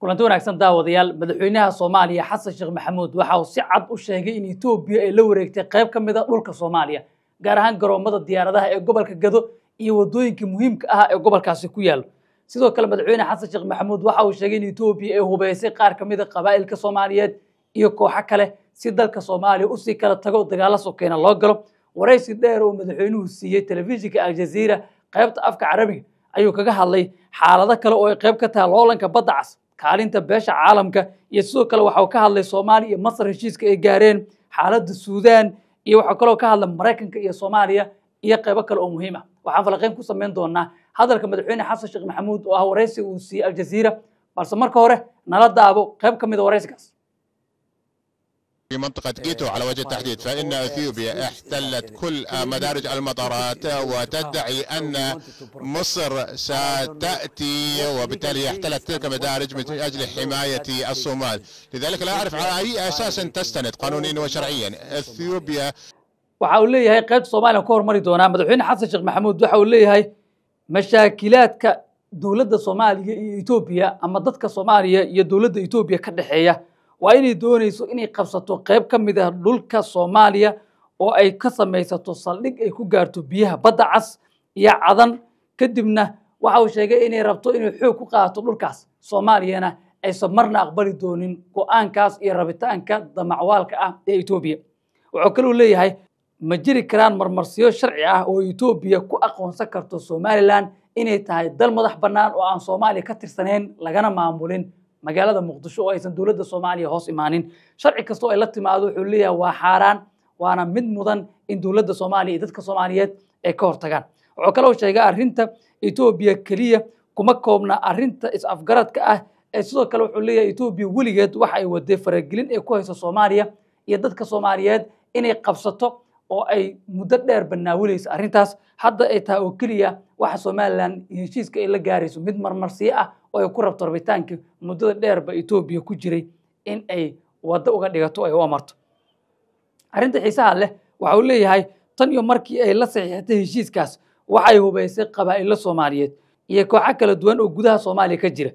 kulanti wanaagsan daawadayaal madaxweynaha soomaaliya xasan sheekh maxamuud waxa uu si cad u sheegay in etoobiya ay la wareegtay qayb ka mid a dhulka soomaaliya gaar ahaan garoommada diyaaradaha ee gobolka gado iyo wadooyinka muhiimka ah ee gobolkaasi ku yaallo sidoo kale madaxweyne xasan sheekh maxamuud waxa uu sheegay in etoobiya ay hubeysay qaar ka mid a qabaa'ilka soomaaliyeed iyo kooxo kale si dalka soomaaliya usii kala tago dagaalla sokeyna loo galo waraysi dheer oo madaxweynuhu siiyey telefishinka aljaziira qaybta afka carabiga ayuu kaga hadlay xaalado kale oo ay qayb ka tahay loolanka badda cas kaalinta beesha caalamka iyo sidoo kale waxau ka hadlay soomaaliya iyo masar heshiiska ay gaareen xaaladda suudaan iyo waxau kaloo ka hadlay maraykanka iyo soomaaliya iyo qaybo kale oo muhiim ah waxaan falaqeyn ku samayn doonaa hadalka madaxweyne xasan sheekh maxamuud oo ah waraysi uu siiyey aljaziira balse marka hore nala daabo qayb ka mid a ah waraysigaas في منطقة إيه، جيتو على وجه التحديد فإن أثيوبيا إيه، احتلت يعني كل مدارج إيه، المطارات وتدعي آه، آه، أن مصر ستأتي وبالتالي احتلت تلك المدارج من أجل حماية الصومال لذلك لا أعرف على أي أساس تستند قانونيا وشرعيا أثيوبيا وحاول لي هاي قيد صومالي كور مريض وانا مدعوين حسن شيخ محمود وحاول لي هاي مشاكلات دولة صومالي إيتوبيا أما ضدك صومالي يا دولة إثيوبيا كدحية waa inay doonayso inay qabsato qayb ka mid ah dhulka soomaaliya oo ay ka samaysato saldhig ay ku gaarto biyaha badda cas iyo cadan kadibna waxa uu sheegay inay rabto inay xoog ku qaato dhulkaas soomaaliyana aysan marna aqbali doonin go-aankaas iyo rabitaanka damacwaalka ah ee etoobiya wuxuu kaluu leeyahay ma jiri karaan marmarsiyo sharci ah oo etoobiya ku aqoonsan karto somalilan inay tahay dal madax bannaan oo aan soomaaliya ka tirsanayn lagana maamulin magaalada muqdisho oo aysan dowladda soomaaliya hoos imaanin sharci kastoo ay la timaado wuxuu leeyahay waa xaaraan waana mid mudan in dowladda soomaaliya iyo dadka soomaaliyeed ay ka hortagaan wuxuu kaloo sheegay arrinta etoobiya keliya kuma koobna arrinta is-afgaradka ah ee sidoo kale wuxuu leeyahay etoobiya weligeed waxa ay waday faragelin ee ku hayso soomaaliya iyo dadka soomaaliyeed inay qabsato oo ay muddo dheer banaawinayso arrintaas hadda ay tahay oo keliya waxa somalilan heshiiska ay la gaarayso mid marmarsiyo ah oo ay ku rabto rabitaankii muddada dheerba etoobiya ku jiray in ay waddo uga dhigato ay u amarto arrinta xiisaha leh waxa uu leeyahay tan iyo markii ay la saxiixatay heshiiskaas waxay hubaysay qabaa'ilo soomaaliyeed iyo kooxo kala duwan oo gudaha soomaaliya ka jira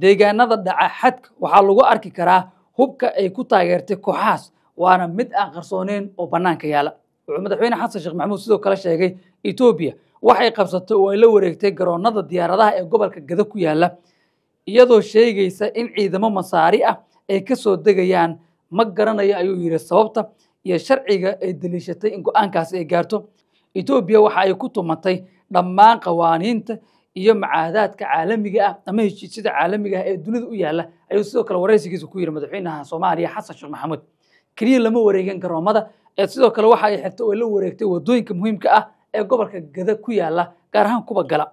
deegaanada dhaca xadka waxaa lagu arki karaa hubka ay ku taageertay kooxahaas waana mid aan qarsooneyn oo bannaanka yaala wuxuu madaxweyne xasan sheekh maxamuud sidoo kale sheegay etoobiya waxay qabsatay oo ay la wareegtay garoonnada diyaaradaha ee gobolka gada ku yaalla iyadoo sheegaysa in ciidamo masaari ah ay ka soo degayaan ma garanayo ayuu yidhi sababta iyo sharciga ay deliishatay in go-aankaasi ay gaarto etoobiya waxa ay ku tumatay dhammaan qawaaniinta iyo macaadaadka caalamiga ah ama heshiisyada caalamiga ah ee dunida u yaalla ayuu sidoo kale waraysigiisa ku yidhi madaxweynaha soomaaliya xasan sheekh maxamuud keliya lama wareegan garoomada ee sidoo kale waxa ay xirtay oo la wareegtay wadooyinka muhiimka ah ee gobolka gada ku yaala gaar ahaan kuba gala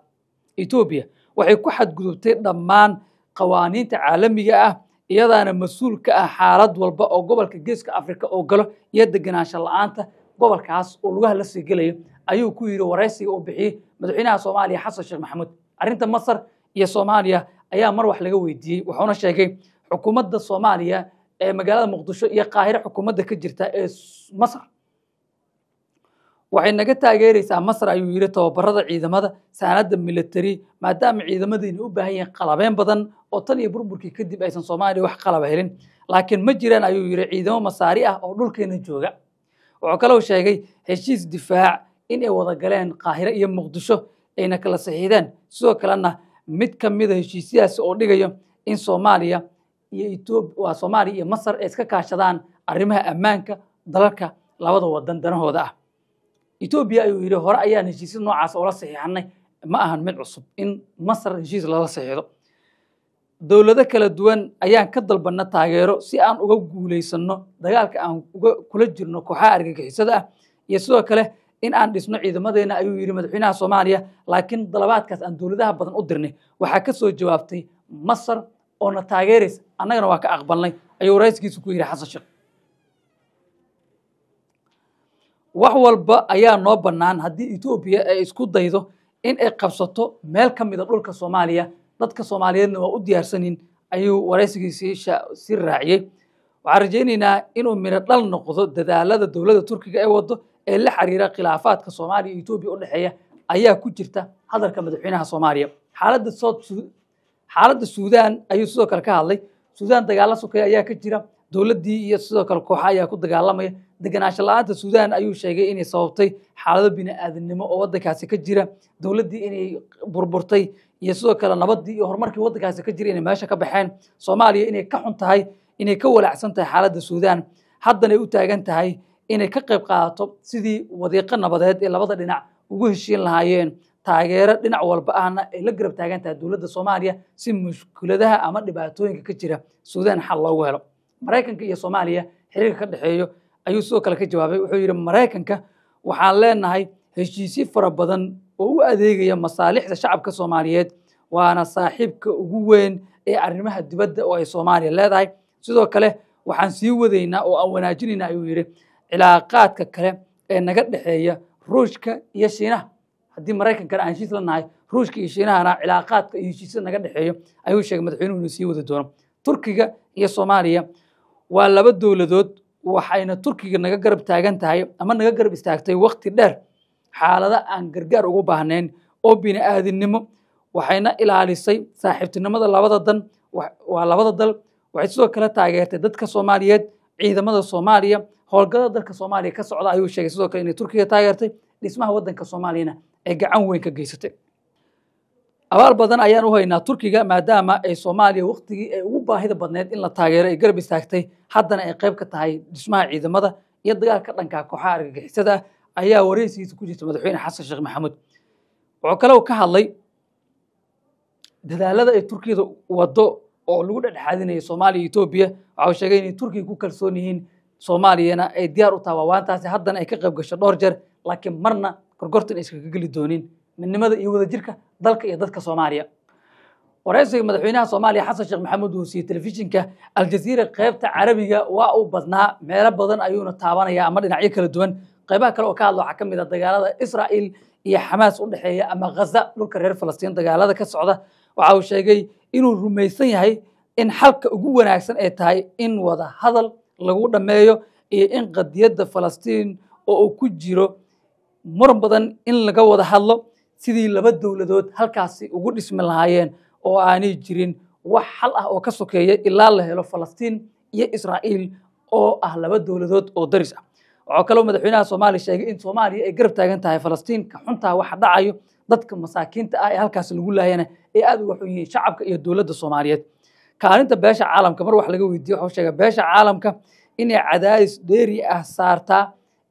etoobiya waxay ku xadgudubtay dhammaan qawaaniinta caalamiga ah iyadaana mas-uul ka ah xaalad walba oo gobolka geeska afrika oo galo iyo deganaansha la-aanta gobolkaas oo lugaha la sii gelayo ayuu ku yidhi waraysiga uu bixiyey madaxweynaha soomaaliya xasan sheekh maxamuud arrinta masar iyo soomaaliya ayaa mar wax laga weydiiyey wuxuuna sheegay xukuumadda soomaaliya ee magaalada muqdisho iyo qaahiro xukuumadda ka jirta ee masar waxay naga taageeraysaa masar ayuu yidhi tababarada ciidamada saanadda milatari maadaama ciidamadayna u baahan yihiin qalabeen badan oo tan iyo burburkii kadib aysan soomaaliya wax qalaba helin laakiin ma jiraan ayuu yidhi ciidamo masaari ah oo dhulkeena jooga wuxuu kaloo sheegay heshiis difaac in ay wada galeen qaahiro iyo muqdisho ayna kala saxiideen sidoo kalena mid ka mida ah heshiisyahaasi oo dhigayo in soomaaliya iyo waa soomaaliya iyo masar ay iska kaashadaan arrimaha ammaanka dalalka labada wadan danahooda ah etoobiya ayuu yidhi hore ayaan heshiisya noocaas oola saxiixanay ma ahan mid cusub in masar heshiis lala saxiixdo dowlado kala duwan ayaan ka dalbanna taageero si aan uga guulaysanno dagaalka aan kula jirno kooxaha argagixisada ah iyo sidoo kale in aan dhisno ciidamadeena ayuu yidhi madaxweynaha soomaaliya laakiin dalabaadkaas aan dowladaha badan u dirnay waxaa ka soo jawaabtay masar oo na taageeraysa annagana waa ka aqbalnay ayuu raiskiisu ku yidhi xasan sheekh wax walba ayaa noo bannaan haddii etoobiya ay isku daydo in ay qabsato meel ka mida ah dhulka soomaaliya dadka soomaaliyeedna waa u diyaarsanin ayuu waraysigiisii sii raaciyey waxaan rajaynaynaa inuu midho dhal noqdo dadaalada dowladda turkiga ee waddo ee la xiriira khilaafaadka soomaaliya iyo etoobiya u dhexeeya ayaa ku jirta hadalka madaxweynaha soomaaliya xaaladda xaaladda suudaan ayuu sidoo kale ka hadlay suudaan dagaalla sokaya ayaa ka jira dowladdii iyo sidoo kale kooxa ayaa ku dagaalamaya deganaansho la-aanta suudaan ayuu sheegay inay sababtay xaalado bini-aadamnimo oo waddankaasi ka jira dowladdii inay burburtay iyo sidoo kale nabaddii iyo horumarkii waddankaasi ka jira inay meesha ka baxeen soomaaliya inay ka xun tahay inay ka walaacsan tahay xaaladda suudaan haddanay u taagan tahay inay ka qayb qaadato sidii wadiiqo nabadeed ee labada dhinac ugu heshiin lahaayeen taageero dhinac walba ahna ay la garab taagan tahay dowladda soomaaliya si mushkuladaha ama dhibaatooyinka ka jira suudaan xal loogu helo maraykanka iyo soomaaliya xiriirka ka dhexeeyo ayuu sidoo kale ka jawaabay wuxuu yidhi maraykanka waxaan leenahay heshiisyo fara badan oo u adeegaya masaalixda shacabka soomaaliyeed waana saaxiibka ugu weyn ee arrimaha dibadda oo ay soomaaliya leedahay sidoo kale waxaan sii wadaynaa oo aan wanaajinaynaa ayuu yidhi cilaaqaadka kale ee naga dhexeeya ruushka iyo shiinaha haddii maraykankana aan heshiis la nahay ruushka iyo shiinahana cilaaqaadka iyo heshiisya naga dhexeeyo ayuu sheegay madaxweynuhu inuu sii wadi doono turkiga iyo soomaaliya waa laba dowladood waxayna turkiga naga garab taagan tahay ama naga garab istaagtay wakti dheer xaalada aan gargaar ugu baahneyn oo bini'aadinimo waxayna ilaalisay saaxiibtinimada labada dan waa labada dal waxay sidoo kale taageertay dadka soomaaliyeed ciidamada soomaaliya howlgalada dalka soomaaliya ka socda ayuu sheegay sidoo kale inay turkiga taageertay dhismaha waddanka soomaaliyana ee gacan weyn ka geysatay abaal badan ayaan u haynaa turkiga maadaama ay soomaaliya waktigii ee ugu baahida badneyd in la taageero ay garab istaagtay haddana ay qeyb ka tahay dhismaha ciidamada iyo dagaalka dhanka kooxaha argagixisada ayaa wareysigiisa ku jirta madaxweyne xasan sheekh maxamuud wuxuu kaleu ka hadlay dadaalada ay turkiyada wado oo lagu dhexdhexaadinaya soomaaliya etoobiya waxau sheegay inay turkiga ku kalsoon yihiin soomaaliyana ay diyaar u tahay waawaantaasi haddana ay ka qayb gasho dhowr jeer laakiin marna gorgortan inay iskaga geli doonin midnimada iyo wadajirka dalka iyo dadka soomaaliya waraysiga madaxweynaha soomaaliya xasan sheekh maxamuud hoosiye telefishinka aljaziira qaybta carabiga waa uu badnaa meelo badan ayuuna taabanaya ama dhinacyo kala duwan qeybaha kale oo ka hadla waxaa ka mid a ah dagaalada israa'iil iyo xamaas u dhexeeya ama khaza dhulka reer falastiin dagaalada ka socda waxa uu sheegay inuu rumaysan yahay in xalka ugu wanaagsan ay tahay in wada hadal lagu dhammeeyo iyo in qadiyadda falastiin oo uu ku jiro mar badan in laga wada hadlo sidii laba dowladood halkaasi ugu dhismi lahaayeen oo aanay jirin wax xal ah oo ka sokeeya ilaa la helo falastiin iyo israa'iil oo ah laba dowladood oo daris ah waxaa kaloo madaxweynaha soomaaliya sheegay in soomaaliya ay garab taagan tahay falastiin ka xuntaa waxa dhacayo dadka masaakiinta ah ee halkaas lagu laayana ay aad uga xun yihiin shacabka iyo dowladda soomaaliyeed kaalinta beesha caalamka mar wax laga weydiiye waxuu sheegay beesha caalamka inay cadaadis dheeri ah saartaa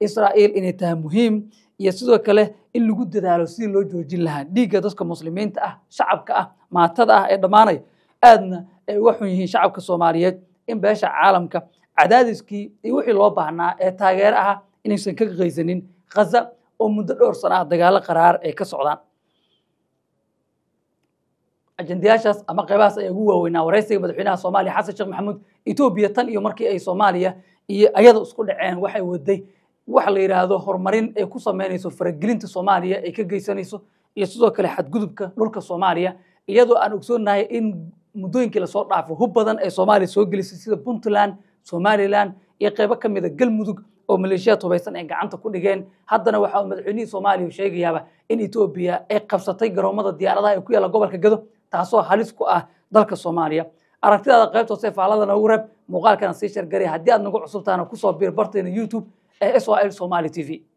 israa'iil inay tahay muhiim iyo sidoo kale in lagu dadaalo sidii loo joojin lahaa dhiigga dadka muslimiinta ah shacabka ah maatada ah ee dhammaanaya aadna ay uga xun yihiin shacabka soomaaliyeed in beesha caalamka cadaadiskii iyo wixii loo baahnaa ee taageera ah inaysan ka qaysanin khaza oo muddo dhowr sana ah dagaallo qaraar ay ka socdaan ajendayaashaas ama qeybahaas ayaa ugu waaweynaa waraysiga madaxweynaha soomaaliya xasan sheekh maxamuud etoobiya tan iyo markii ay soomaaliya iyo ayada isku dhaceen waxay waday waxa la yidhaahdo horumarin ay ku samaynayso faragelinta soomaaliya ay ka geysanayso iyo sidoo kale xadgudubka dhulka soomaaliya iyadoo aan ogsoonnahay in muddooyinkii lasoo dhaafo hub badan ay soomaaliya soo gelisay sida puntland somalilan iyo qaybo ka mida ah galmudug oo maleeshiyaad hubaysan ay gacanta ku dhigeen haddana waxaa madaxweynihii soomaaliya sheegayaaba in etoobiya ay qabsatay garoomada diyaaradaha ee ku yaalla gobolka gedo taasoo halis ku ah dalka soomaaliya aragtidaada qaybta hoose faallada muuqaalkana sii shargari haddii aad nagu cusubtaana kusoo biir barteena youtube ee s o l somaali t